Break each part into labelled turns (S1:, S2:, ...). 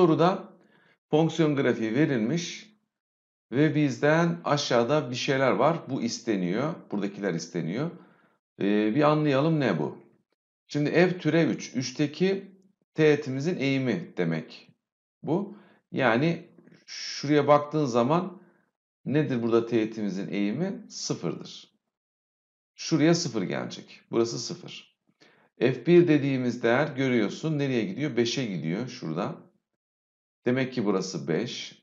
S1: soruda fonksiyon grafiği verilmiş ve bizden aşağıda bir şeyler var. Bu isteniyor. Buradakiler isteniyor. Ee, bir anlayalım ne bu. Şimdi f türev 3. 3'teki teğetimizin eğimi demek bu. Yani şuraya baktığın zaman nedir burada teğetimizin eğimi? Sıfırdır. Şuraya sıfır gelecek. Burası sıfır. F1 dediğimiz değer görüyorsun nereye gidiyor? 5'e gidiyor şurada. Demek ki burası 5.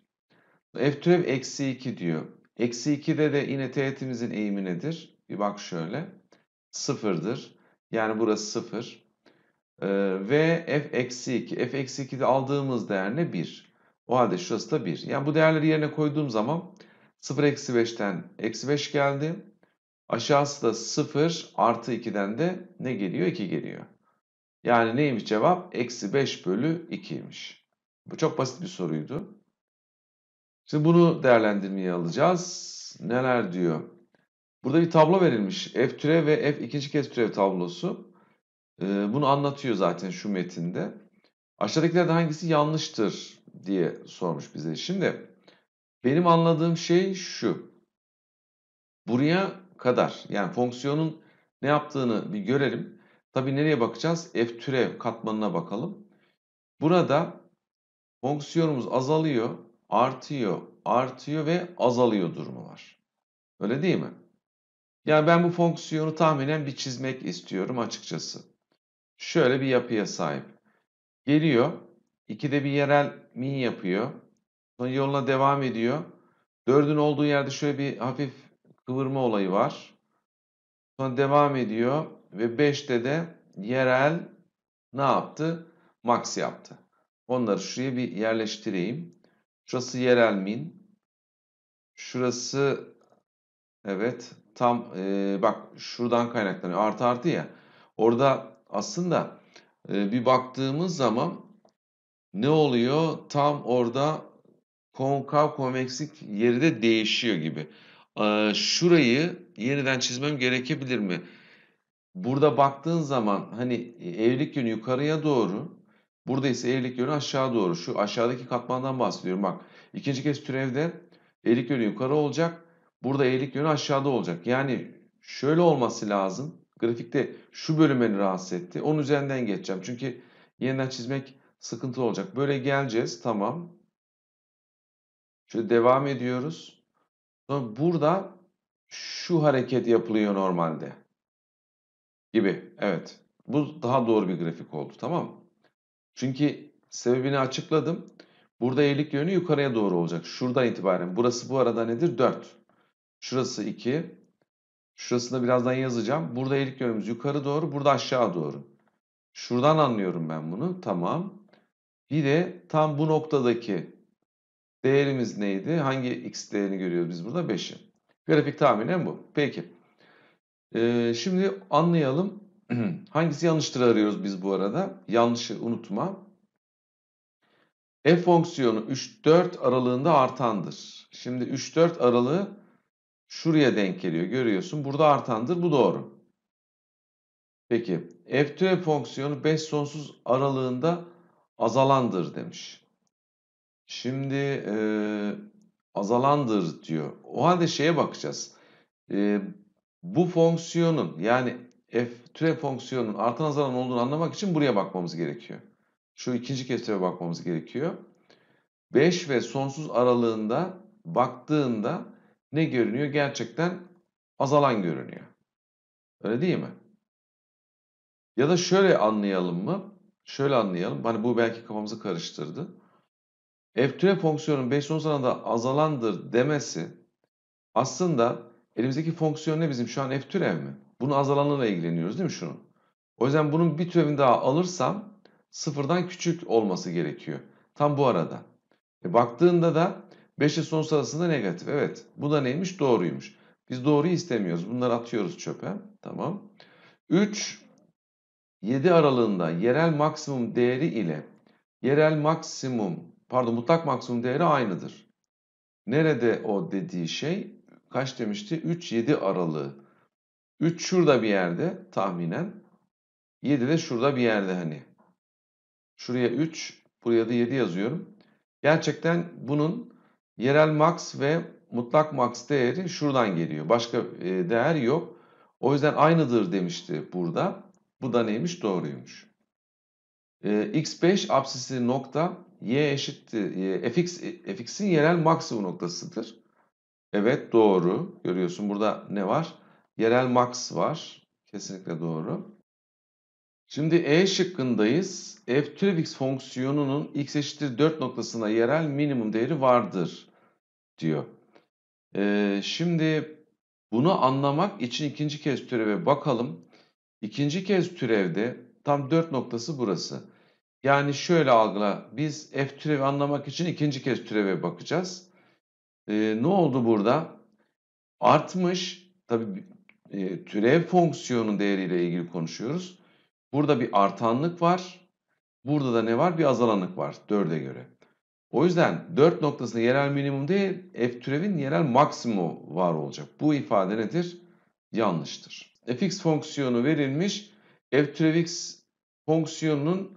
S1: F türev eksi 2 diyor. Eksi 2'de de yine teğetimizin eğimi nedir? Bir bak şöyle. Sıfırdır. Yani burası sıfır. Ee, ve f eksi 2. f eksi 2'de aldığımız değer ne? 1. O halde şurası da 1. Yani bu değerleri yerine koyduğum zaman 0 eksi 5'ten eksi 5 geldi. Aşağısı da 0 artı 2'den de ne geliyor? 2 geliyor. Yani neymiş cevap? Eksi 5 bölü 2'ymiş. Bu çok basit bir soruydu. Şimdi bunu değerlendirmeye alacağız. Neler diyor? Burada bir tablo verilmiş. F türev ve F ikinci kez türev tablosu. Ee, bunu anlatıyor zaten şu metinde. Aşağıdakilerden hangisi yanlıştır diye sormuş bize. Şimdi benim anladığım şey şu. Buraya kadar yani fonksiyonun ne yaptığını bir görelim. Tabii nereye bakacağız? F türev katmanına bakalım. Burada fonksiyonumuz azalıyor, artıyor, artıyor ve azalıyor durumu var. Öyle değil mi? Yani ben bu fonksiyonu tahminen bir çizmek istiyorum açıkçası. Şöyle bir yapıya sahip. Geliyor, ikide bir yerel min yapıyor. Sonra yoluna devam ediyor. Dördün olduğu yerde şöyle bir hafif kıvırma olayı var. Sonra devam ediyor ve 5'te de yerel ne yaptı? Max yaptı. Onları şuraya bir yerleştireyim. Şurası yerel min. Şurası evet tam e, bak şuradan kaynaklanıyor. Artı artı ya. Orada aslında e, bir baktığımız zaman ne oluyor? Tam orada konkav konveksik yeri de değişiyor gibi. E, şurayı yeniden çizmem gerekebilir mi? Burada baktığın zaman hani evlilik yönü yukarıya doğru Burada ise eğrilik yönü aşağı doğru. Şu aşağıdaki katmandan bahsediyorum. Bak ikinci kez türevde eğrilik yönü yukarı olacak. Burada eğrilik yönü aşağıda olacak. Yani şöyle olması lazım. Grafikte şu bölüm beni rahatsız etti. Onun üzerinden geçeceğim. Çünkü yeniden çizmek sıkıntı olacak. Böyle geleceğiz. Tamam. Şöyle devam ediyoruz. Sonra burada şu hareket yapılıyor normalde. Gibi. Evet. Bu daha doğru bir grafik oldu. Tamam mı? Çünkü sebebini açıkladım. Burada eğilik yönü yukarıya doğru olacak. Şuradan itibaren. Burası bu arada nedir? 4. Şurası 2. Şurasını birazdan yazacağım. Burada eğilik yönümüz yukarı doğru. Burada aşağı doğru. Şuradan anlıyorum ben bunu. Tamam. Bir de tam bu noktadaki değerimiz neydi? Hangi x değerini görüyoruz biz burada? 5'i. Grafik tahminen bu. Peki. Ee, şimdi anlayalım. Hangisi yanlıştır arıyoruz biz bu arada? Yanlışı unutma. F fonksiyonu 3-4 aralığında artandır. Şimdi 3-4 aralığı şuraya denk geliyor. Görüyorsun burada artandır. Bu doğru. Peki f 2 fonksiyonu 5 sonsuz aralığında azalandır demiş. Şimdi e, azalandır diyor. O halde şeye bakacağız. E, bu fonksiyonun yani f türev fonksiyonunun artan azalan olduğunu anlamak için buraya bakmamız gerekiyor. Şu ikinci kez kesreve bakmamız gerekiyor. 5 ve sonsuz aralığında baktığında ne görünüyor? Gerçekten azalan görünüyor. Öyle değil mi? Ya da şöyle anlayalım mı? Şöyle anlayalım. Hani bu belki kafamızı karıştırdı. F türev fonksiyonun 5 sonsuz aralığında azalandır demesi aslında elimizdeki fonksiyon ne bizim şu an f türev mi? Bunu azalanıyla ilgileniyoruz değil mi şunun? O yüzden bunun bir türevini daha alırsam sıfırdan küçük olması gerekiyor. Tam bu arada. E baktığında da 5'e son sırasında negatif. Evet. Bu da neymiş? Doğruymuş. Biz doğruyu istemiyoruz. Bunları atıyoruz çöpe. Tamam. 3 7 aralığında yerel maksimum değeri ile yerel maksimum pardon mutlak maksimum değeri aynıdır. Nerede o dediği şey kaç demişti? 3-7 aralığı. 3 şurada bir yerde tahminen. 7 de şurada bir yerde hani. Şuraya 3, buraya da 7 yazıyorum. Gerçekten bunun yerel max ve mutlak max değeri şuradan geliyor. Başka e, değer yok. O yüzden aynıdır demişti burada. Bu da neymiş? Doğruymuş. E, x5 absisi nokta y eşittir. E, fx, fx'in yerel maksimum noktasıdır. Evet doğru. Görüyorsun burada ne var? Yerel max var. Kesinlikle doğru. Şimdi E şıkkındayız. F türevx fonksiyonunun x eşittir 4 noktasına yerel minimum değeri vardır diyor. Ee, şimdi bunu anlamak için ikinci kez türeve bakalım. İkinci kez türevde tam 4 noktası burası. Yani şöyle algıla. Biz f türevi anlamak için ikinci kez türeve bakacağız. Ee, ne oldu burada? Artmış. Tabii e, türev fonksiyonu değeriyle ilgili konuşuyoruz. Burada bir artanlık var. Burada da ne var? Bir azalanlık var 4'e göre. O yüzden 4 noktasında yerel minimum değil, f türevin yerel maksimumu var olacak. Bu ifade nedir? Yanlıştır. fx fonksiyonu verilmiş. f türev x fonksiyonunun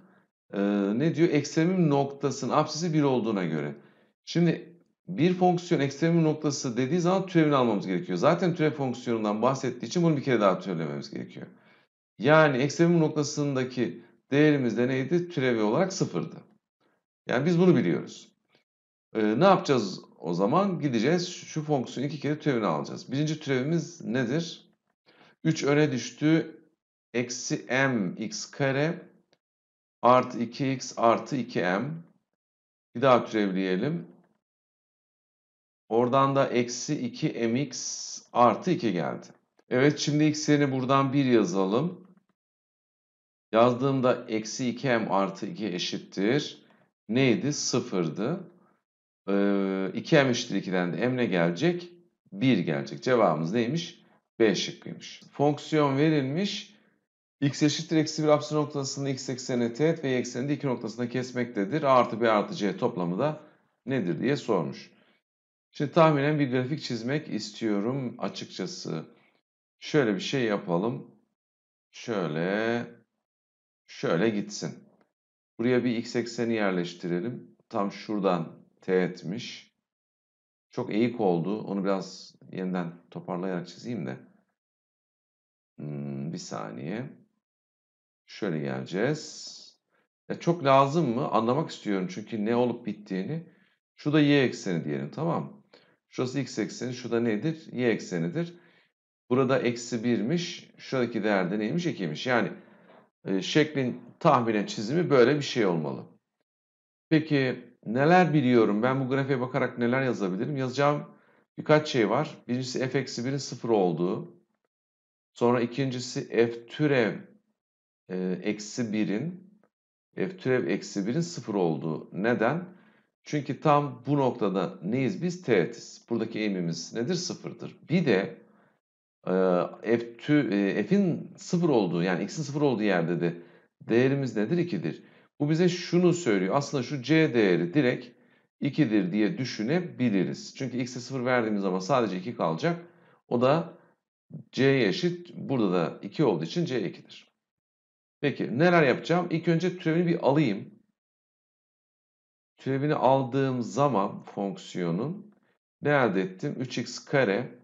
S1: e, ne diyor? Ekstremim noktasının apsisi 1 olduğuna göre. Şimdi bir fonksiyon ekstremum noktası dediği zaman türevini almamız gerekiyor. Zaten türev fonksiyonundan bahsettiği için bunu bir kere daha türevlememiz gerekiyor. Yani ekstremum noktasındaki değerimiz de neydi? Türevi olarak sıfırdı. Yani biz bunu biliyoruz. Ee, ne yapacağız o zaman? Gideceğiz şu fonksiyonu iki kere türevini alacağız. Birinci türevimiz nedir? 3 öne düştü. Eksi m x kare artı 2x artı 2m. Bir daha türevleyelim. Oradan da eksi 2 mx artı 2 geldi. Evet şimdi x'ini buradan 1 yazalım. Yazdığımda eksi 2m artı 2 eşittir. Neydi? Sıfırdı. Ee, 2m eşittir 2'den de m ne gelecek? 1 gelecek. Cevabımız neymiş? 5 şıkkıymış. Fonksiyon verilmiş. x eşittir eksi 1 apsi noktasında x ekseni teğet ve y ekseni de 2 noktasında kesmektedir. A artı b artı c toplamı da nedir diye sormuş. Şimdi tahminen bir grafik çizmek istiyorum açıkçası. Şöyle bir şey yapalım. Şöyle şöyle gitsin. Buraya bir x ekseni yerleştirelim. Tam şuradan teğetmiş. Çok eğik oldu. Onu biraz yeniden toparlayarak çizeyim de. Hmm, bir saniye. Şöyle geleceğiz. Ya çok lazım mı? Anlamak istiyorum çünkü ne olup bittiğini. Şu da y ekseni diyelim tamam Şurası x ekseni, şu da nedir? Y eksenidir. Burada eksi 1'miş, şuradaki değerde neymiş? 2'ymiş. Yani e, şeklin tahminen çizimi böyle bir şey olmalı. Peki neler biliyorum? Ben bu grafiğe bakarak neler yazabilirim? Yazacağım birkaç şey var. Birincisi f eksi 1'in 0 olduğu. Sonra ikincisi f türev e, eksi 1'in f türev eksi 1'in 0 olduğu. Neden? Çünkü tam bu noktada neyiz biz? Teğetiz. Buradaki eğimimiz nedir? Sıfırdır. Bir de e, f'in sıfır olduğu yani x'in sıfır olduğu yerde de değerimiz nedir? 2'dir. Bu bize şunu söylüyor. Aslında şu c değeri direkt 2'dir diye düşünebiliriz. Çünkü x'e sıfır verdiğimiz zaman sadece 2 kalacak. O da c eşit. Burada da 2 olduğu için c 2'dir. Peki neler yapacağım? İlk önce türevini bir alayım. Türevini aldığım zaman fonksiyonun ne elde ettim? 3x kare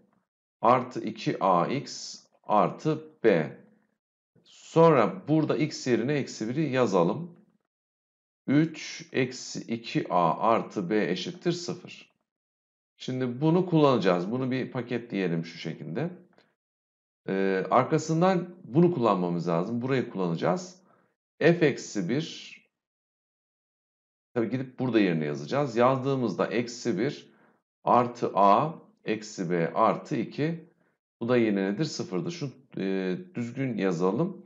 S1: artı 2ax artı b. Sonra burada x yerine eksi 1'i yazalım. 3 eksi 2a artı b eşittir 0. Şimdi bunu kullanacağız. Bunu bir paket diyelim şu şekilde. Ee, arkasından bunu kullanmamız lazım. Burayı kullanacağız. f eksi 1 Tabii gidip burada yerine yazacağız. Yazdığımızda eksi 1 artı a eksi b artı 2. Bu da yine nedir? Sıfırdır. Şunu e, düzgün yazalım.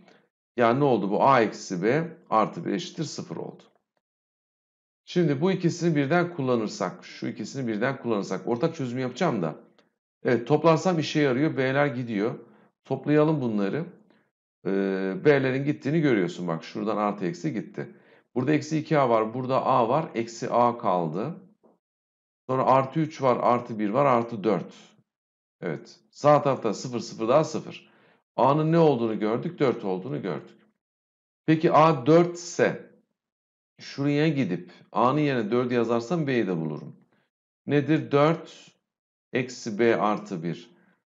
S1: Yani ne oldu bu? a eksi b artı 1 eşittir 0 oldu. Şimdi bu ikisini birden kullanırsak, şu ikisini birden kullanırsak, ortak çözümü yapacağım da. Evet toplarsam işe yarıyor, b'ler gidiyor. Toplayalım bunları. Ee, b'lerin gittiğini görüyorsun. Bak şuradan artı eksi gitti. Burada eksi 2a var. Burada a var. Eksi a kaldı. Sonra artı 3 var. Artı 1 var. Artı 4. Evet. Sağ tarafta 0 0 daha 0. a'nın ne olduğunu gördük. 4 olduğunu gördük. Peki a 4 ise şuraya gidip a'nın yerine 4 yazarsam b'yi de bulurum. Nedir? 4 eksi b artı 1.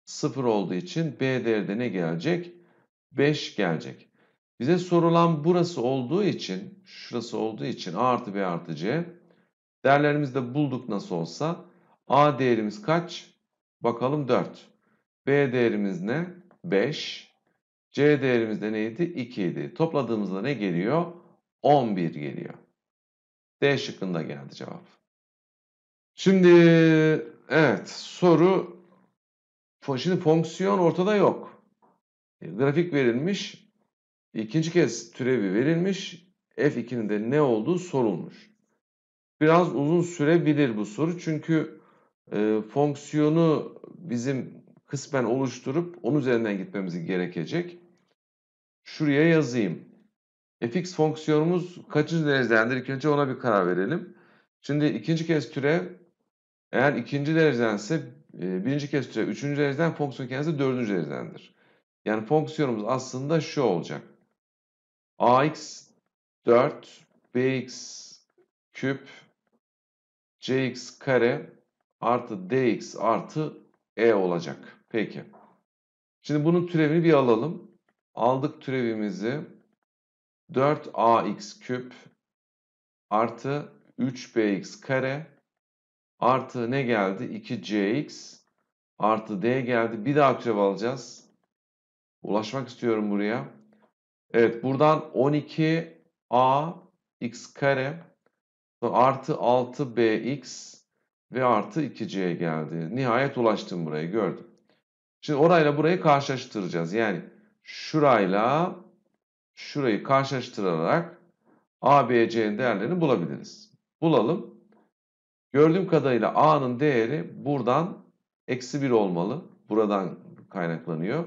S1: 0 olduğu için b değerde ne gelecek? 5 gelecek. Bize sorulan burası olduğu için, şurası olduğu için A artı B artı C. Değerlerimizde bulduk nasıl olsa. A değerimiz kaç? Bakalım 4. B değerimiz ne? 5. C değerimiz de neydi? 2 idi. Topladığımızda ne geliyor? 11 geliyor. D şıkkında geldi cevap. Şimdi evet soru şimdi fonksiyon ortada yok. Grafik verilmiş. İkinci kez türevi verilmiş. F2'nin de ne olduğu sorulmuş. Biraz uzun sürebilir bu soru çünkü e, fonksiyonu bizim kısmen oluşturup onun üzerinden gitmemiz gerekecek. Şuraya yazayım. fx fonksiyonumuz kaçıncı derecedendir? İlk önce ona bir karar verelim. Şimdi ikinci kez türev eğer ikinci derecedense e, birinci kez türev üçüncü dereceden fonksiyon kendisi dördüncü derecedendir. Yani fonksiyonumuz aslında şu olacak ax 4 bx küp cx kare artı dx artı e olacak. Peki. Şimdi bunun türevini bir alalım. Aldık türevimizi 4ax küp artı 3bx kare artı ne geldi? 2cx artı d geldi. Bir daha türev alacağız. Ulaşmak istiyorum buraya. Evet buradan 12a x kare artı 6bx ve artı 2 cye geldi. Nihayet ulaştım buraya, gördüm. Şimdi orayla burayı karşılaştıracağız. Yani şurayla şurayı karşılaştırarak a, b, c'nin değerlerini bulabiliriz. Bulalım. Gördüğüm kadarıyla A'nın değeri buradan eksi 1 olmalı. Buradan kaynaklanıyor.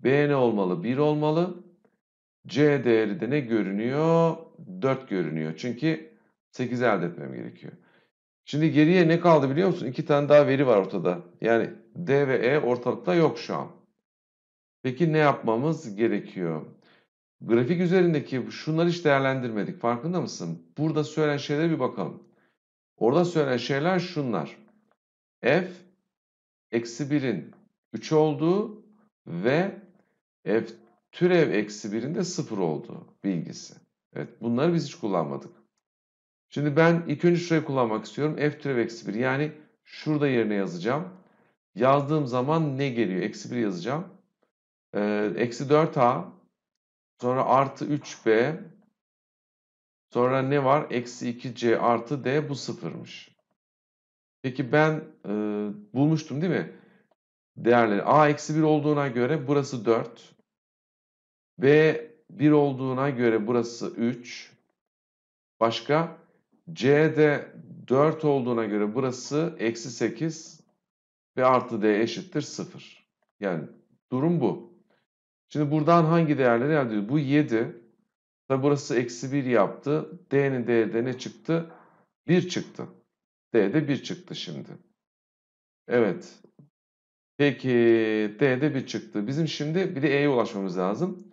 S1: B ne olmalı? 1 olmalı. C değeri de ne görünüyor? 4 görünüyor. Çünkü 8 elde etmem gerekiyor. Şimdi geriye ne kaldı biliyor musun? İki tane daha veri var ortada. Yani D ve E ortalıkta yok şu an. Peki ne yapmamız gerekiyor? Grafik üzerindeki şunları hiç değerlendirmedik. Farkında mısın? Burada söylenen şeylere bir bakalım. Orada söylenen şeyler şunlar. F eksi 1'in 3 olduğu ve f türev eksi birinde sıfır oldu bilgisi. Evet bunları biz hiç kullanmadık. Şimdi ben ilk önce şurayı kullanmak istiyorum. F türev eksi bir yani şurada yerine yazacağım. Yazdığım zaman ne geliyor? Eksi bir yazacağım. Ee, eksi 4A sonra artı 3B sonra ne var? Eksi 2C artı D bu sıfırmış. Peki ben e, bulmuştum değil mi? Değerleri A eksi 1 olduğuna göre burası 4. B 1 olduğuna göre burası 3. Başka? C'de de 4 olduğuna göre burası eksi 8 ve artı D eşittir 0. Yani durum bu. Şimdi buradan hangi değerleri elde ediyor? Bu 7. Tabi burası eksi 1 yaptı. D'nin D'de ne çıktı? 1 çıktı. D'de 1 çıktı şimdi. Evet. Peki D'de 1 çıktı. Bizim şimdi bir de E'ye ulaşmamız lazım.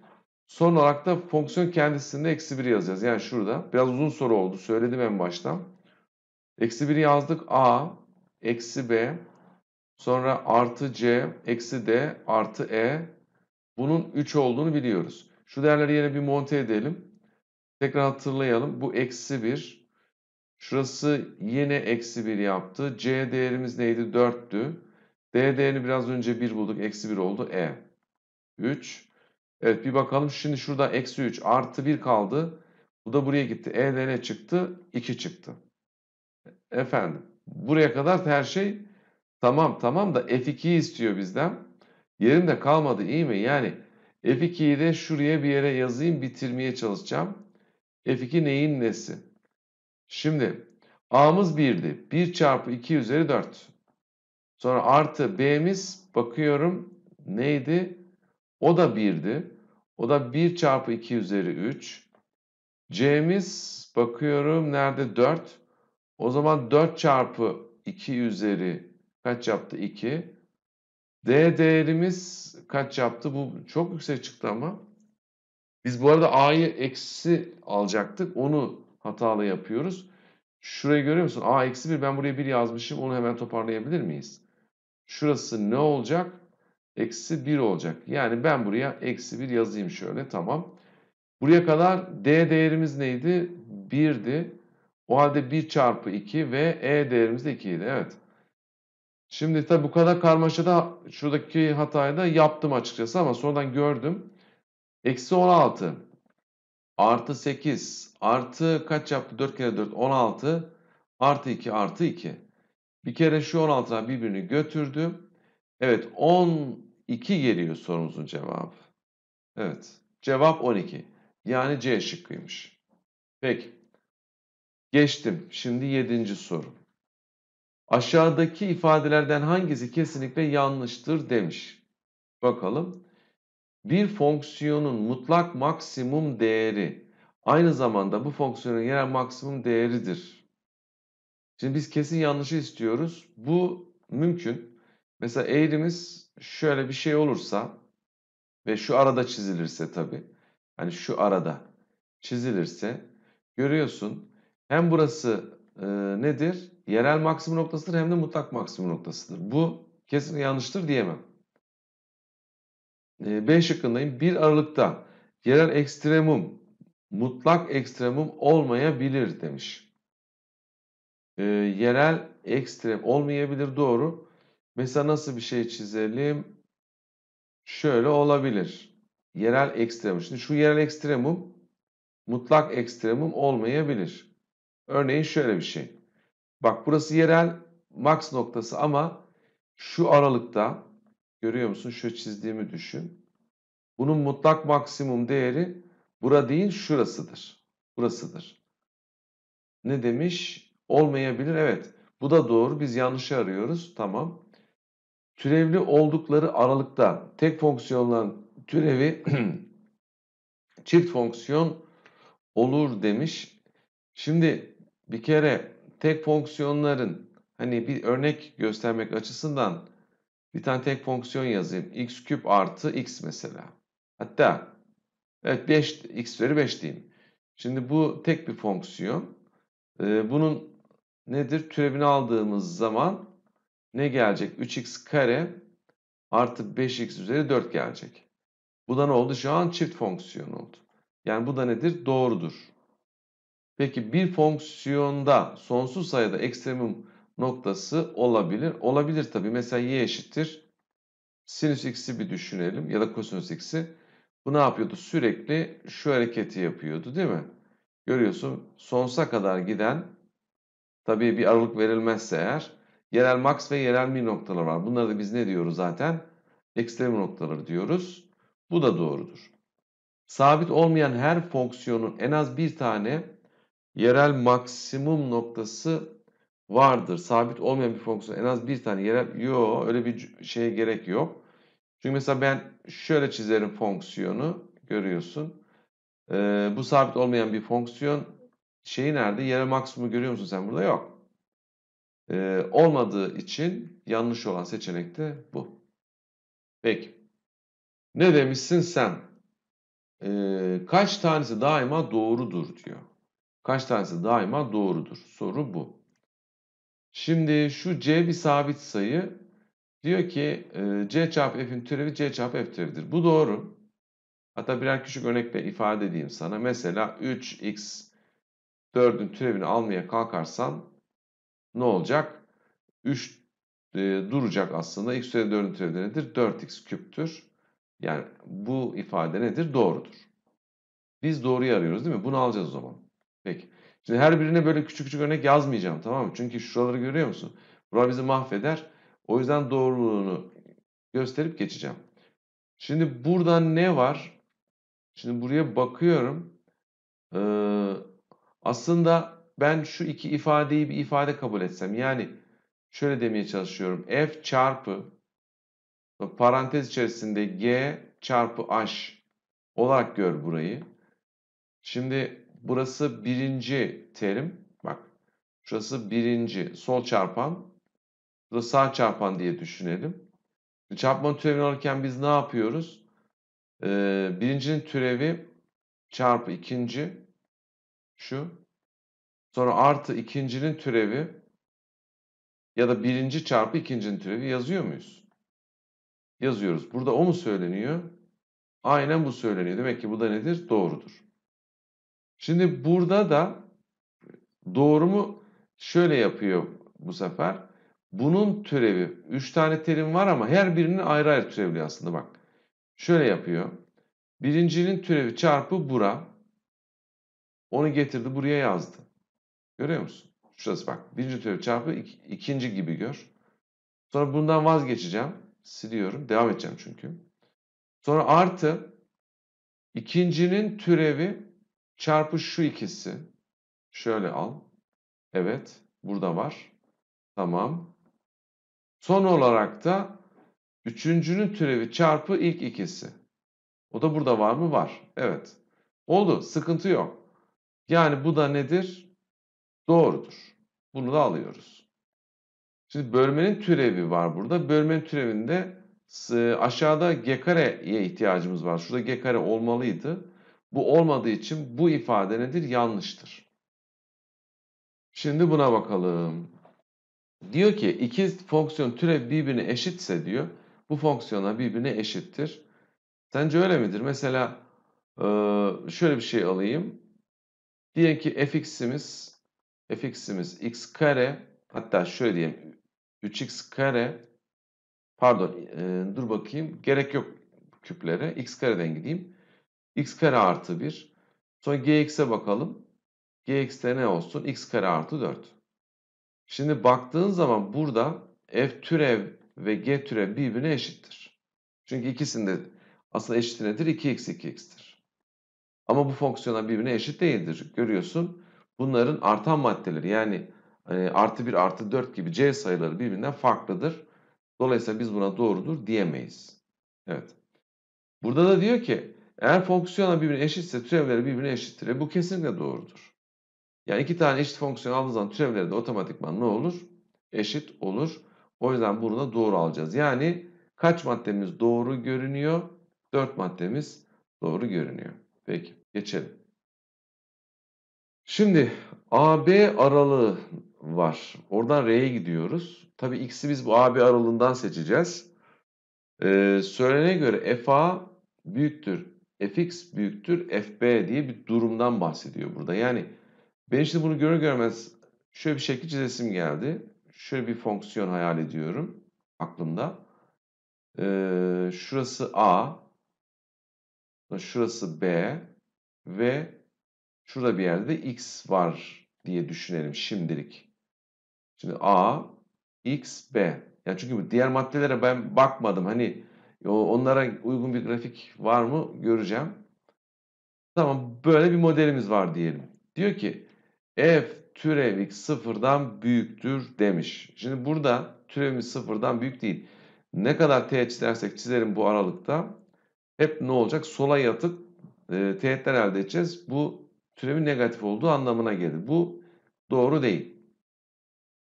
S1: Son olarak da fonksiyon kendisinde eksi 1 yazacağız. Yani şurada. Biraz uzun soru oldu. Söyledim en baştan. Eksi 1'i yazdık. A, eksi B, sonra artı C, eksi D, artı E. Bunun 3 olduğunu biliyoruz. Şu değerleri yine bir monte edelim. Tekrar hatırlayalım. Bu eksi 1. Şurası yine eksi 1 yaptı. C değerimiz neydi? 4'tü. D değerini biraz önce 1 bulduk. Eksi 1 oldu. E. 3. Evet bir bakalım şimdi şurada eksi 3 artı 1 kaldı. Bu da buraya gitti. E'de ne çıktı? 2 çıktı. Efendim buraya kadar her şey tamam tamam da F2'yi istiyor bizden. Yerinde kalmadı iyi mi? Yani F2'yi de şuraya bir yere yazayım bitirmeye çalışacağım. F2 neyin nesi? Şimdi A'mız 1'di. 1 çarpı 2 üzeri 4. Sonra artı B'miz bakıyorum neydi? O da 1'di. O da 1 çarpı 2 üzeri 3. C'miz bakıyorum nerede 4. O zaman 4 çarpı 2 üzeri kaç yaptı? 2. D değerimiz kaç yaptı? Bu çok yüksek çıktı ama. Biz bu arada A'yı eksi alacaktık. Onu hatalı yapıyoruz. Şurayı görüyor musun? A eksi 1. Ben buraya 1 yazmışım. Onu hemen toparlayabilir miyiz? Şurası ne olacak? eksi 1 olacak. Yani ben buraya eksi 1 yazayım şöyle tamam. Buraya kadar D değerimiz neydi? 1'di. O halde 1 çarpı 2 ve E değerimiz de 2 Evet. Şimdi tabi bu kadar karmaşada şuradaki hatayı da yaptım açıkçası ama sonradan gördüm. Eksi 16 artı 8 artı kaç yaptı? 4 kere 4 16 artı 2 artı 2. Bir kere şu 16'lar birbirini götürdü. Evet 10 2 geliyor sorumuzun cevabı. Evet. Cevap 12. Yani C şıkkıymış. Peki. Geçtim. Şimdi 7. soru. Aşağıdaki ifadelerden hangisi kesinlikle yanlıştır demiş. Bakalım. Bir fonksiyonun mutlak maksimum değeri aynı zamanda bu fonksiyonun genel maksimum değeridir. Şimdi biz kesin yanlışı istiyoruz. Bu mümkün. Mesela eğrimiz şöyle bir şey olursa ve şu arada çizilirse tabi, Hani şu arada çizilirse görüyorsun hem burası e, nedir? Yerel maksimum noktasıdır hem de mutlak maksimum noktasıdır. Bu kesin yanlıştır diyemem. E, B şıkkındayım. 1 Aralık'ta yerel ekstremum mutlak ekstremum olmayabilir demiş. E, yerel ekstrem olmayabilir doğru. Mesela nasıl bir şey çizelim? Şöyle olabilir. Yerel ekstremum. Şimdi şu yerel ekstremum mutlak ekstremum olmayabilir. Örneğin şöyle bir şey. Bak burası yerel max noktası ama şu aralıkta görüyor musun? Şu çizdiğimi düşün. Bunun mutlak maksimum değeri bura değil şurasıdır. Burasıdır. Ne demiş? Olmayabilir. Evet. Bu da doğru. Biz yanlışı arıyoruz. Tamam türevli oldukları aralıkta tek fonksiyonların türevi çift fonksiyon olur demiş. Şimdi bir kere tek fonksiyonların hani bir örnek göstermek açısından bir tane tek fonksiyon yazayım. x küp artı x mesela. Hatta evet 5 x üzeri 5 diyeyim. Şimdi bu tek bir fonksiyon. Ee, bunun nedir? Türevini aldığımız zaman ne gelecek? 3x kare artı 5x üzeri 4 gelecek. Bu da ne oldu? Şu an çift fonksiyon oldu. Yani bu da nedir? Doğrudur. Peki bir fonksiyonda sonsuz sayıda ekstremum noktası olabilir. Olabilir tabii. Mesela y eşittir. Sinüs x'i bir düşünelim ya da kosinüs x'i. Bu ne yapıyordu? Sürekli şu hareketi yapıyordu değil mi? Görüyorsun sonsuza kadar giden tabii bir aralık verilmezse eğer Yerel max ve yerel min noktalar var. Bunları da biz ne diyoruz zaten? Ekstrem noktaları diyoruz. Bu da doğrudur. Sabit olmayan her fonksiyonun en az bir tane yerel maksimum noktası vardır. Sabit olmayan bir fonksiyon en az bir tane yerel... Yok öyle bir şeye gerek yok. Çünkü mesela ben şöyle çizerim fonksiyonu görüyorsun. Ee, bu sabit olmayan bir fonksiyon şeyi nerede? Yerel maksimumu görüyor musun sen burada? Yok e, olmadığı için yanlış olan seçenek de bu. Peki. Ne demişsin sen? E, kaç tanesi daima doğrudur diyor. Kaç tanesi daima doğrudur? Soru bu. Şimdi şu c bir sabit sayı. Diyor ki e, c çarpı f'in türevi c çarpı f türevidir. Bu doğru. Hatta birer küçük örnekle ifade edeyim sana. Mesela 3x 4'ün türevini almaya kalkarsan ne olacak? 3 e, duracak aslında. x üzeri 4'ün türevi nedir? 4x küptür. Yani bu ifade nedir? Doğrudur. Biz doğruyu arıyoruz değil mi? Bunu alacağız o zaman. Peki. Şimdi her birine böyle küçük küçük örnek yazmayacağım tamam mı? Çünkü şuraları görüyor musun? Buralar bizi mahveder. O yüzden doğruluğunu gösterip geçeceğim. Şimdi burada ne var? Şimdi buraya bakıyorum. Ee, aslında ben şu iki ifadeyi bir ifade kabul etsem yani şöyle demeye çalışıyorum. F çarpı parantez içerisinde G çarpı H olarak gör burayı. Şimdi burası birinci terim. Bak şurası birinci sol çarpan. Burada sağ çarpan diye düşünelim. Çarpmanın türevini alırken biz ne yapıyoruz? Ee, birincinin türevi çarpı ikinci şu Sonra artı ikincinin türevi ya da birinci çarpı ikincinin türevi yazıyor muyuz? Yazıyoruz. Burada o mu söyleniyor? Aynen bu söyleniyor. Demek ki bu da nedir? Doğrudur. Şimdi burada da doğru mu? Şöyle yapıyor bu sefer. Bunun türevi 3 tane terim var ama her birinin ayrı ayrı türevli aslında bak. Şöyle yapıyor. Birincinin türevi çarpı bura. Onu getirdi buraya yazdı. Görüyor musun? Şurası bak. Birinci türev çarpı ik, ikinci gibi gör. Sonra bundan vazgeçeceğim. Siliyorum. Devam edeceğim çünkü. Sonra artı ikincinin türevi çarpı şu ikisi. Şöyle al. Evet. Burada var. Tamam. Son olarak da üçüncünün türevi çarpı ilk ikisi. O da burada var mı? Var. Evet. Oldu. Sıkıntı yok. Yani bu da nedir? doğrudur. Bunu da alıyoruz. Şimdi bölmenin türevi var burada. Bölmenin türevinde aşağıda g ihtiyacımız var. Şurada g kare olmalıydı. Bu olmadığı için bu ifade nedir? Yanlıştır. Şimdi buna bakalım. Diyor ki iki fonksiyon türev birbirine eşitse diyor. Bu fonksiyonlar birbirine eşittir. Sence öyle midir? Mesela şöyle bir şey alayım. Diyelim ki fx'imiz fx'imiz x kare hatta şöyle diyeyim 3x kare pardon e, dur bakayım gerek yok küplere x kareden gideyim. x kare artı 1 sonra gx'e bakalım. gx'te ne olsun? x kare artı 4. Şimdi baktığın zaman burada f türev ve g türev birbirine eşittir. Çünkü ikisinde aslında eşit nedir? 2x 2x'tir. Ama bu fonksiyonlar birbirine eşit değildir. Görüyorsun bunların artan maddeleri yani e, artı 1 artı 4 gibi C sayıları birbirinden farklıdır. Dolayısıyla biz buna doğrudur diyemeyiz. Evet. Burada da diyor ki eğer fonksiyonlar birbirine eşitse türevleri birbirine eşittir. E, bu kesinlikle doğrudur. Yani iki tane eşit fonksiyon aldığınız zaman türevleri de otomatikman ne olur? Eşit olur. O yüzden bunu da doğru alacağız. Yani kaç maddemiz doğru görünüyor? 4 maddemiz doğru görünüyor. Peki geçelim. Şimdi AB aralığı var. Oradan R'ye gidiyoruz. Tabii X'i biz bu AB aralığından seçeceğiz. Ee, söylene göre FA büyüktür, FX büyüktür, FB diye bir durumdan bahsediyor burada. Yani ben şimdi bunu göre görmez şöyle bir şekil çizesim geldi. Şöyle bir fonksiyon hayal ediyorum aklımda. Ee, şurası A, şurası B ve Şurada bir yerde de x var diye düşünelim şimdilik. Şimdi a, x, b. Yani çünkü diğer maddelere ben bakmadım. Hani onlara uygun bir grafik var mı göreceğim. Tamam böyle bir modelimiz var diyelim. Diyor ki f türev x sıfırdan büyüktür demiş. Şimdi burada türevimiz sıfırdan büyük değil. Ne kadar teğet çizersek çizelim bu aralıkta hep ne olacak? Sola yatık e, teğetler elde edeceğiz. Bu türevin negatif olduğu anlamına gelir. Bu doğru değil.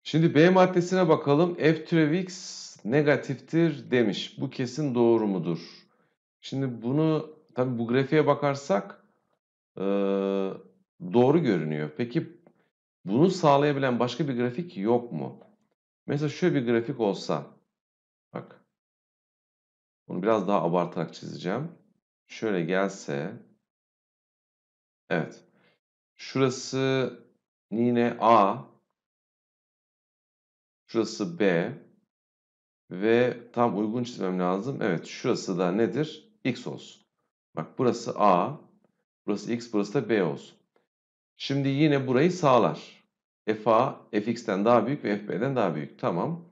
S1: Şimdi B maddesine bakalım. F türev x negatiftir demiş. Bu kesin doğru mudur? Şimdi bunu tabi bu grafiğe bakarsak e, doğru görünüyor. Peki bunu sağlayabilen başka bir grafik yok mu? Mesela şöyle bir grafik olsa. Bak. Bunu biraz daha abartarak çizeceğim. Şöyle gelse. Evet. Şurası yine A. Şurası B. Ve tam uygun çizmem lazım. Evet şurası da nedir? X olsun. Bak burası A. Burası X, burası da B olsun. Şimdi yine burayı sağlar. FA, FX'ten daha büyük ve FB'den daha büyük. Tamam.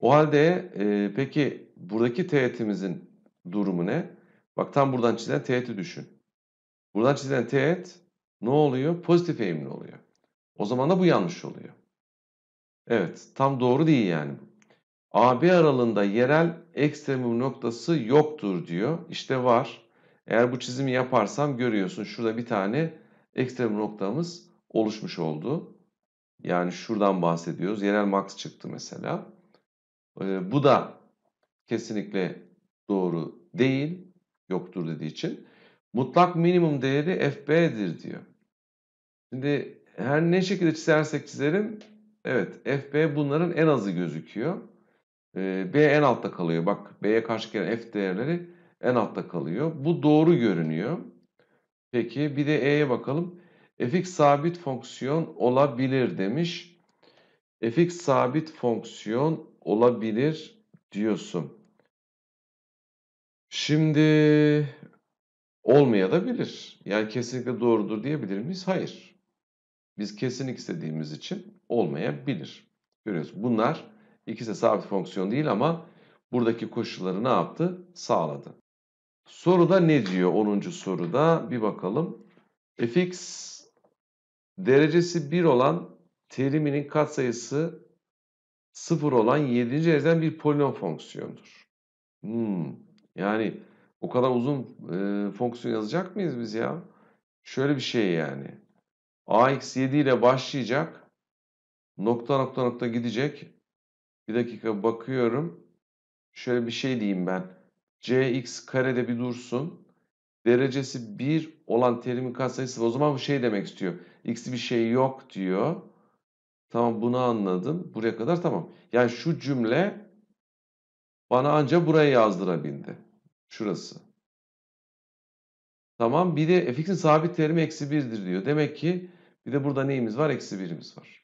S1: O halde e, peki buradaki teğetimizin durumu ne? Bak tam buradan çizilen teğeti düşün. Buradan çizilen teğet ne oluyor? Pozitif eğimli oluyor. O zaman da bu yanlış oluyor. Evet, tam doğru değil yani. AB aralığında yerel ekstremum noktası yoktur diyor. İşte var. Eğer bu çizimi yaparsam görüyorsun şurada bir tane ekstremum noktamız oluşmuş oldu. Yani şuradan bahsediyoruz. Yerel max çıktı mesela. Ee, bu da kesinlikle doğru değil. Yoktur dediği için. Mutlak minimum değeri FB'dir diyor. Şimdi her ne şekilde çizersek çizelim evet FB bunların en azı gözüküyor. Ee, B en altta kalıyor. Bak B'ye karşı gelen F değerleri en altta kalıyor. Bu doğru görünüyor. Peki bir de E'ye bakalım. fx sabit fonksiyon olabilir demiş. fx sabit fonksiyon olabilir diyorsun. Şimdi olmayabilir. Yani kesinlikle doğrudur diyebilir miyiz? Hayır. Biz kesinlik istediğimiz için olmayabilir. Görüyoruz bunlar ikisi sabit fonksiyon değil ama buradaki koşulları ne yaptı? Sağladı. Soruda ne diyor 10. soruda? Bir bakalım. fx derecesi 1 olan teriminin katsayısı 0 olan 7. dereceden bir polinom fonksiyondur. Hmm, yani o kadar uzun e, fonksiyon yazacak mıyız biz ya? Şöyle bir şey yani. Ax eksi 7 ile başlayacak. Nokta nokta nokta gidecek. Bir dakika bakıyorum. Şöyle bir şey diyeyim ben. Cx karede bir dursun. Derecesi 1 olan terimin katsayısı o zaman bu şey demek istiyor. X'li bir şey yok diyor. Tamam bunu anladım. Buraya kadar tamam. Yani şu cümle bana anca buraya yazdırabildi. Şurası. Tamam bir de fx'in sabit terimi eksi 1'dir diyor. Demek ki bir de burada neyimiz var? Eksi birimiz var.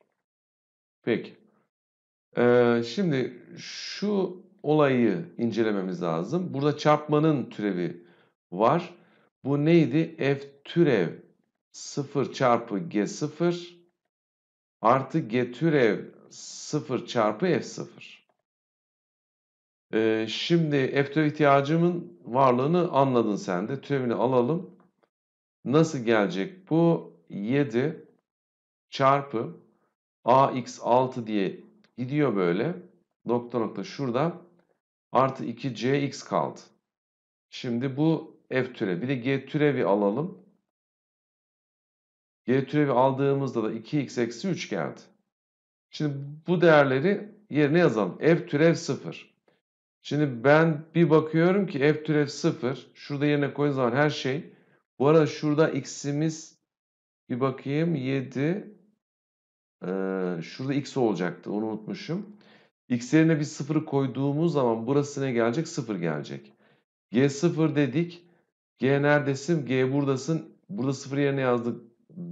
S1: Peki. Ee, şimdi şu olayı incelememiz lazım. Burada çarpmanın türevi var. Bu neydi? F türev 0 çarpı G0 artı G türev 0 çarpı F0. Ee, şimdi F türev ihtiyacımın varlığını anladın sen de. Türevini alalım. Nasıl gelecek bu? 7 çarpı ax6 diye gidiyor böyle. Nokta nokta şurada artı 2cx kaldı. Şimdi bu f türevi. Bir de g türevi alalım. G türevi aldığımızda da 2x eksi 3 geldi. Şimdi bu değerleri yerine yazalım. F türev 0. Şimdi ben bir bakıyorum ki F türev 0. Şurada yerine koyduğum zaman her şey. Bu arada şurada x'imiz bir bakayım 7 şurada x olacaktı. Onu unutmuşum. X yerine bir sıfır koyduğumuz zaman burası ne gelecek? Sıfır gelecek. G sıfır dedik. G neredesin? G buradasın. Burada sıfır yerine yazdık.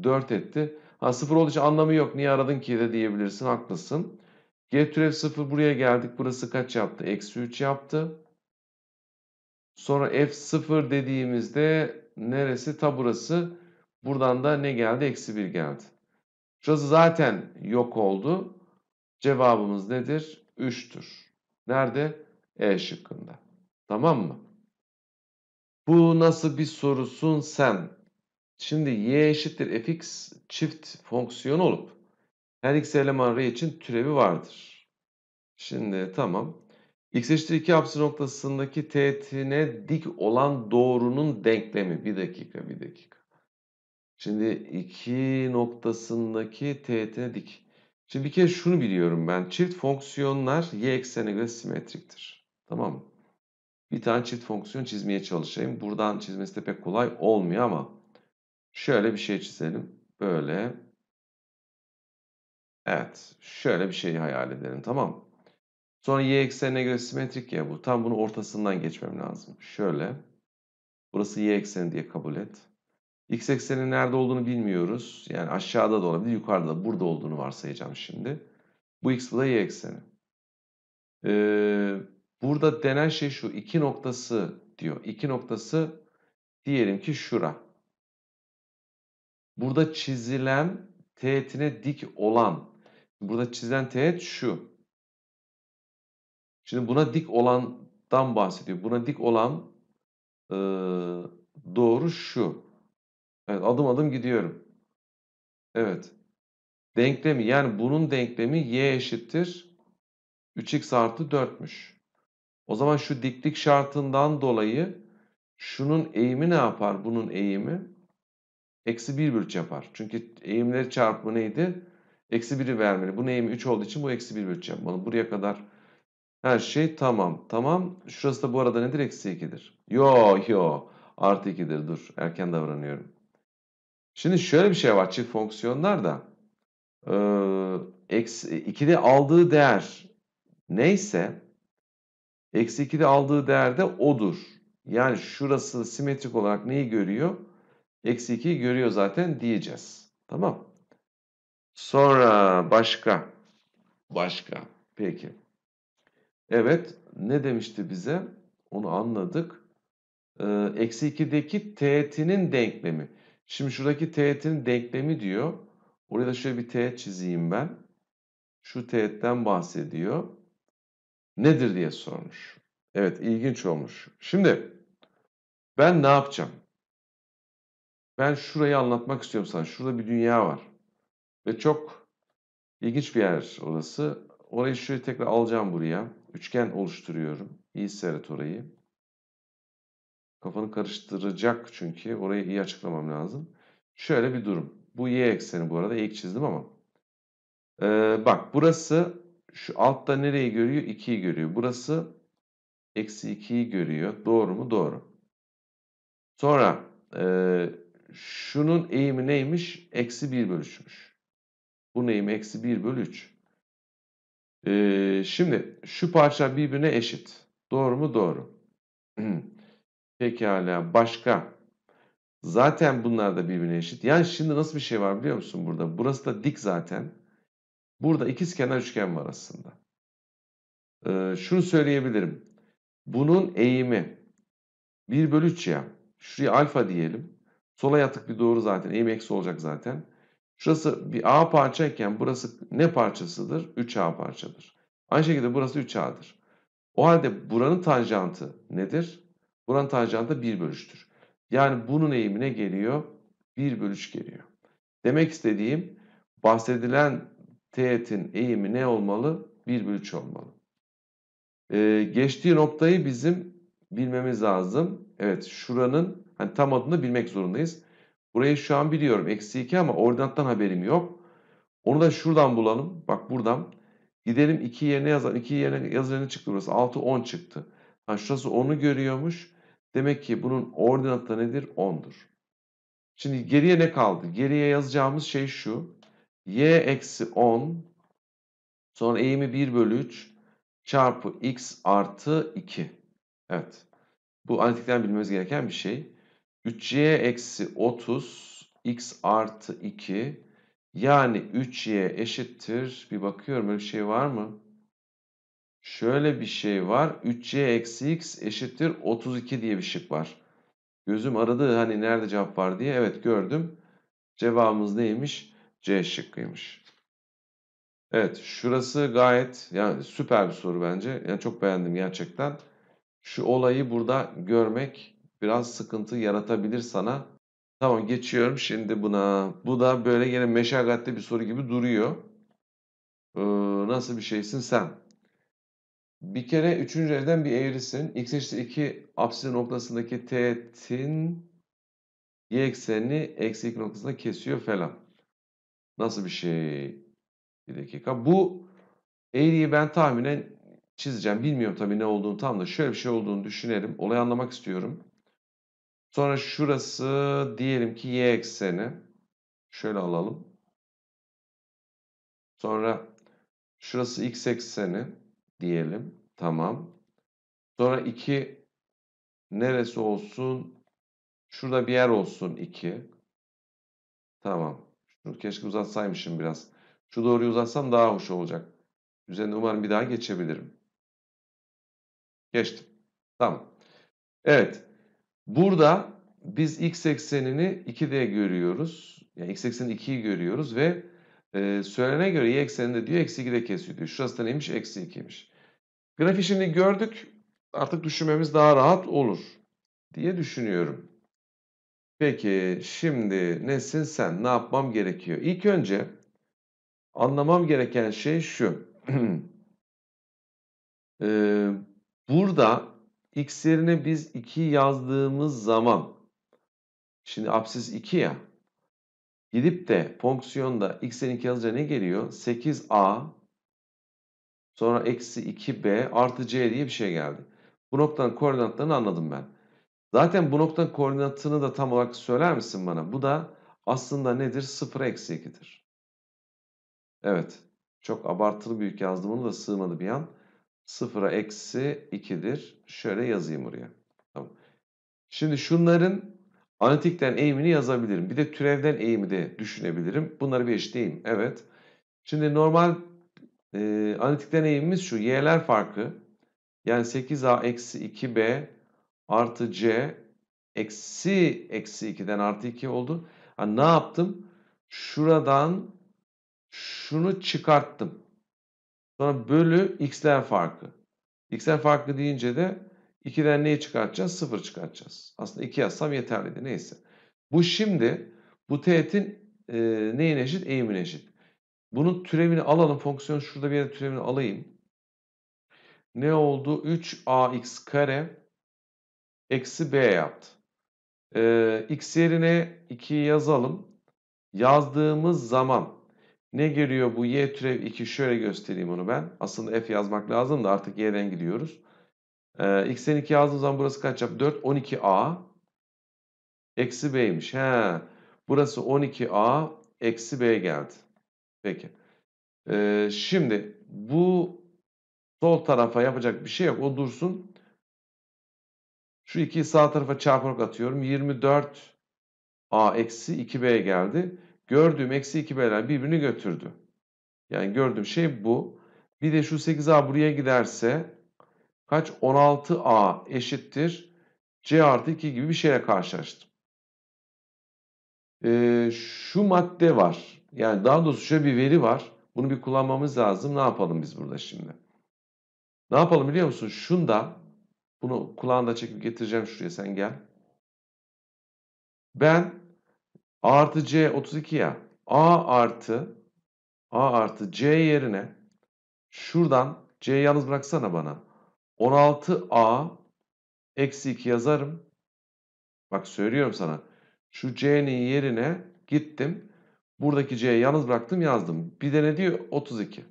S1: 4 etti. Ha sıfır olduğu için anlamı yok. Niye aradın ki de diyebilirsin. Haklısın. G türev sıfır buraya geldik. Burası kaç yaptı? Eksi 3 yaptı. Sonra f sıfır dediğimizde neresi? Ta burası. Buradan da ne geldi? Eksi 1 geldi. Şurası zaten yok oldu. Cevabımız nedir? 3'tür. Nerede? E şıkkında. Tamam mı? Bu nasıl bir sorusun sen? Şimdi y eşittir fx çift fonksiyon olup her x eleman r için türevi vardır. Şimdi tamam. x eşittir 2 apsi noktasındaki teğetine dik olan doğrunun denklemi. Bir dakika bir dakika. Şimdi iki noktasındaki teğetine dik. Şimdi bir kere şunu biliyorum ben. Çift fonksiyonlar y eksenine göre simetriktir. Tamam mı? Bir tane çift fonksiyon çizmeye çalışayım. Buradan çizmesi de pek kolay olmuyor ama şöyle bir şey çizelim. Böyle. Evet. Şöyle bir şey hayal edelim. Tamam Sonra y eksenine göre simetrik ya bu. Tam bunun ortasından geçmem lazım. Şöyle. Burası y ekseni diye kabul et. X eksenin nerede olduğunu bilmiyoruz. Yani aşağıda da olabilir, yukarıda da. Burada olduğunu varsayacağım şimdi. Bu X bu da Y ekseni. Ee, burada denen şey şu. iki noktası diyor. İki noktası diyelim ki şura. Burada çizilen teğetine dik olan. Burada çizilen teğet şu. Şimdi buna dik olandan bahsediyor. Buna dik olan e, doğru şu. Evet, adım adım gidiyorum. Evet. Denklemi yani bunun denklemi y eşittir 3x artı 4'müş. O zaman şu diklik şartından dolayı şunun eğimi ne yapar? Bunun eğimi eksi 1 bölç yapar. Çünkü eğimleri çarpımı neydi? Eksi 1'i vermeli. Bunun eğimi 3 olduğu için bu eksi 1 bölç yapmalı. Buraya kadar her şey tamam. Tamam. Şurası da bu arada nedir? Eksi 2'dir. Yo yo. Artı 2'dir. Dur. Erken davranıyorum. Şimdi şöyle bir şey var çift fonksiyonlarda. Ee, eksi 2'de aldığı değer neyse eksi 2'de aldığı değer de odur. Yani şurası simetrik olarak neyi görüyor? Eksi 2'yi görüyor zaten diyeceğiz. Tamam. Sonra başka. Başka. Peki. Evet. Ne demişti bize? Onu anladık. E, eksi 2'deki teğetinin denklemi. Şimdi şuradaki teğetin denklemi diyor. Oraya da şöyle bir teğet çizeyim ben. Şu teğetten bahsediyor. Nedir diye sormuş. Evet ilginç olmuş. Şimdi ben ne yapacağım? Ben şurayı anlatmak istiyorum sana. Şurada bir dünya var. Ve çok ilginç bir yer orası. Orayı şöyle tekrar alacağım buraya. Üçgen oluşturuyorum. İyi seyret orayı. Kafanı karıştıracak çünkü orayı iyi açıklamam lazım. Şöyle bir durum. Bu y ekseni bu arada eğik çizdim ama. Ee, bak burası şu altta nereyi görüyor? 2'yi görüyor. Burası eksi 2'yi görüyor. Doğru mu? Doğru. Sonra e, şunun eğimi neymiş? Eksi 1 bölü 3'müş. Bu eğimi eksi 1 bölü 3. E, ee, şimdi şu parça birbirine eşit. Doğru mu? Doğru. Pekala başka. Zaten bunlar da birbirine eşit. Yani şimdi nasıl bir şey var biliyor musun burada? Burası da dik zaten. Burada ikiz kenar üçgen var aslında. Ee, şunu söyleyebilirim. Bunun eğimi 1 bölü 3 ya. Şuraya alfa diyelim. Sola yatık bir doğru zaten. Eğim eksi olacak zaten. Şurası bir A parçayken burası ne parçasıdır? 3A parçadır. Aynı şekilde burası 3A'dır. O halde buranın tanjantı nedir? Buranın tangenti da 1 bölüştür. Yani bunun eğimine geliyor? 1 bölüş geliyor. Demek istediğim bahsedilen teğetin eğimi ne olmalı? 1 bölüş olmalı. Ee, geçtiği noktayı bizim bilmemiz lazım. Evet şuranın hani tam adını bilmek zorundayız. Burayı şu an biliyorum. Eksi 2 ama ordinattan haberim yok. Onu da şuradan bulalım. Bak buradan. Gidelim 2 yerine yazan. 2 yerine yazan çıktı burası. 6, 10 çıktı. Ha, şurası 10'u görüyormuş. Demek ki bunun ordinatı nedir? 10'dur. Şimdi geriye ne kaldı? Geriye yazacağımız şey şu. y eksi 10 sonra eğimi 1 bölü 3 çarpı x artı 2. Evet. Bu analitikten bilmemiz gereken bir şey. 3y eksi 30 x artı 2 yani 3y eşittir. Bir bakıyorum öyle bir şey var mı? Şöyle bir şey var. 3c eksi x eşittir 32 diye bir şık var. Gözüm aradı hani nerede cevap var diye. Evet gördüm. Cevabımız neymiş? C şıkkıymış. Evet şurası gayet yani süper bir soru bence. Yani çok beğendim gerçekten. Şu olayı burada görmek biraz sıkıntı yaratabilir sana. Tamam geçiyorum şimdi buna. Bu da böyle yine meşakkatli bir soru gibi duruyor. Ee, nasıl bir şeysin sen? Bir kere üçüncü evden bir eğrisin. X eşittir 2 apsisi noktasındaki teğetin y ekseni eksi 2 noktasında kesiyor falan. Nasıl bir şey? Bir dakika. Bu eğriyi ben tahminen çizeceğim. Bilmiyorum tabii ne olduğunu tam da. Şöyle bir şey olduğunu düşünelim. Olayı anlamak istiyorum. Sonra şurası diyelim ki y ekseni. Şöyle alalım. Sonra şurası x ekseni diyelim. Tamam. Sonra 2 neresi olsun? Şurada bir yer olsun 2. Tamam. Şunu keşke uzatsaymışım biraz. Şu doğruyu uzatsam daha hoş olacak. Üzerine umarım bir daha geçebilirim. Geçtim. Tamam. Evet. Burada biz x eksenini 2'de görüyoruz. Yani x eksenini 2'yi görüyoruz ve e, söylene göre y ekseninde diyor eksi 2'de kesiyor diyor. Şurası da neymiş? Eksi 2'ymiş. Grafişini gördük. Artık düşünmemiz daha rahat olur diye düşünüyorum. Peki şimdi nesin sen? Ne yapmam gerekiyor? İlk önce anlamam gereken şey şu. ee, burada x yerine biz 2 yazdığımız zaman şimdi apsis 2 ya gidip de fonksiyonda x'in 2 yazınca ne geliyor? 8a Sonra eksi 2b artı c diye bir şey geldi. Bu noktanın koordinatlarını anladım ben. Zaten bu noktanın koordinatını da tam olarak söyler misin bana? Bu da aslında nedir? 0 eksi 2'dir. Evet. Çok abartılı büyük yazdım. bunu da sığmadı bir an. 0'a eksi 2'dir. Şöyle yazayım buraya. Tamam. Şimdi şunların analitikten eğimini yazabilirim. Bir de türevden eğimi de düşünebilirim. Bunları bir eşitleyeyim. Evet. Şimdi normal e, analitik deneyimimiz şu. Y'ler farkı. Yani 8A eksi 2B artı C eksi eksi 2'den artı 2 oldu. Yani ne yaptım? Şuradan şunu çıkarttım. Sonra bölü x'ler farkı. X'ler farkı deyince de 2'den neyi çıkartacağız? 0 çıkartacağız. Aslında 2 yazsam yeterliydi. Neyse. Bu şimdi bu teğetin e, neyin eşit? Eğimin eşit. Bunun türevini alalım. Fonksiyonu şurada bir yere türevini alayım. Ne oldu? 3ax kare eksi b yaptı. Ee, x yerine 2 yazalım. Yazdığımız zaman ne geliyor bu y türev 2? Şöyle göstereyim onu ben. Aslında f yazmak lazım da artık y'den gidiyoruz. Ee, x'ten 2 yazdığımız zaman burası kaç yap? 4, 12a eksi b'ymiş. He, burası 12a eksi b geldi. Peki. Ee, şimdi bu sol tarafa yapacak bir şey yok. O dursun. Şu iki sağ tarafa çarparak atıyorum. 24 A eksi 2B geldi. Gördüğüm eksi 2B'ler birbirini götürdü. Yani gördüğüm şey bu. Bir de şu 8A buraya giderse kaç? 16A eşittir. C artı 2 gibi bir şeyle karşılaştım. Ee, şu madde var. Yani daha doğrusu şöyle bir veri var. Bunu bir kullanmamız lazım. Ne yapalım biz burada şimdi? Ne yapalım biliyor musun? Şunda bunu kulağında çekip getireceğim şuraya sen gel. Ben A artı C 32 ya. A artı A artı C yerine şuradan c yalnız bıraksana bana. 16A eksi 2 yazarım. Bak söylüyorum sana. Şu C'nin yerine gittim. Buradaki C'yi yalnız bıraktım yazdım. Bir de ne diyor? 32.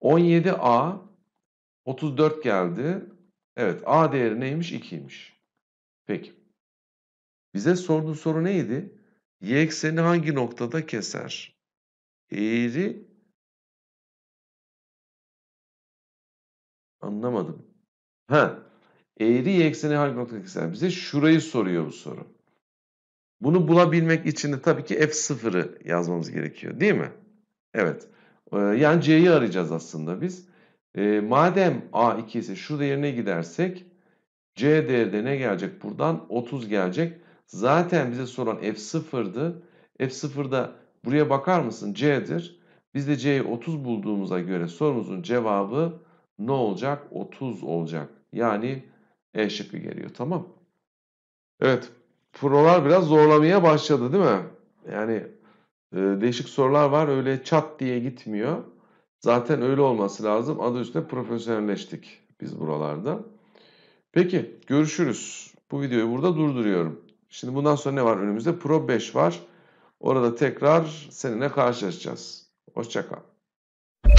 S1: 17A 34 geldi. Evet A değeri neymiş? 2'ymiş. Peki. Bize sorduğu soru neydi? Y ekseni hangi noktada keser? Eğri Anlamadım. Ha. Eğri y ekseni hangi noktada keser? Bize şurayı soruyor bu soru. Bunu bulabilmek için de tabii ki F0'ı yazmamız gerekiyor değil mi? Evet. Ee, yani C'yi arayacağız aslında biz. Ee, madem A2 ise şu değerine gidersek C değerde ne gelecek? Buradan 30 gelecek. Zaten bize soran F0'dı. F0'da buraya bakar mısın? C'dir. Biz de C'yi 30 bulduğumuza göre sorumuzun cevabı ne olacak? 30 olacak. Yani E şıkkı geliyor. Tamam. Evet prolar biraz zorlamaya başladı değil mi? Yani e, değişik sorular var öyle çat diye gitmiyor. Zaten öyle olması lazım. Adı üstünde profesyonelleştik biz buralarda. Peki görüşürüz. Bu videoyu burada durduruyorum. Şimdi bundan sonra ne var önümüzde? Pro 5 var. Orada tekrar seninle karşılaşacağız. Hoşçakal.